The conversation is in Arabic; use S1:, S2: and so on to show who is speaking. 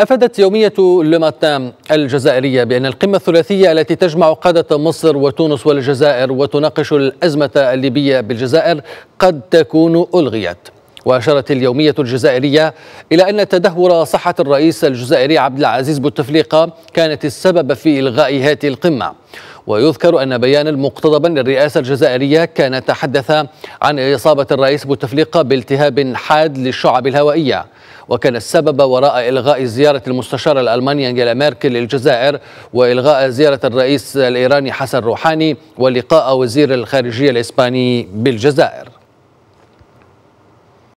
S1: أفادت يومية لوماتان الجزائرية بأن القمة الثلاثية التي تجمع قادة مصر وتونس والجزائر وتناقش الأزمة الليبية بالجزائر قد تكون ألغيت وأشارت اليومية الجزائرية إلى أن تدهور صحة الرئيس الجزائري عبد العزيز بوتفليقة كانت السبب في إلغاء هذه القمة ويذكر أن بيانا مقتضبا للرئاسة الجزائرية كان تحدث عن إصابة الرئيس بوتفليقة بالتهاب حاد للشعب الهوائية وكان السبب وراء إلغاء زيارة المستشارة الألمانية أنجيلا ميركل للجزائر وإلغاء زيارة الرئيس الإيراني حسن روحاني ولقاء وزير الخارجية الإسباني بالجزائر